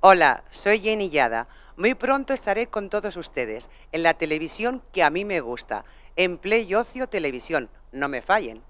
Hola, soy Jenny Yada. Muy pronto estaré con todos ustedes en la televisión que a mí me gusta, en Play Ocio Televisión. No me fallen.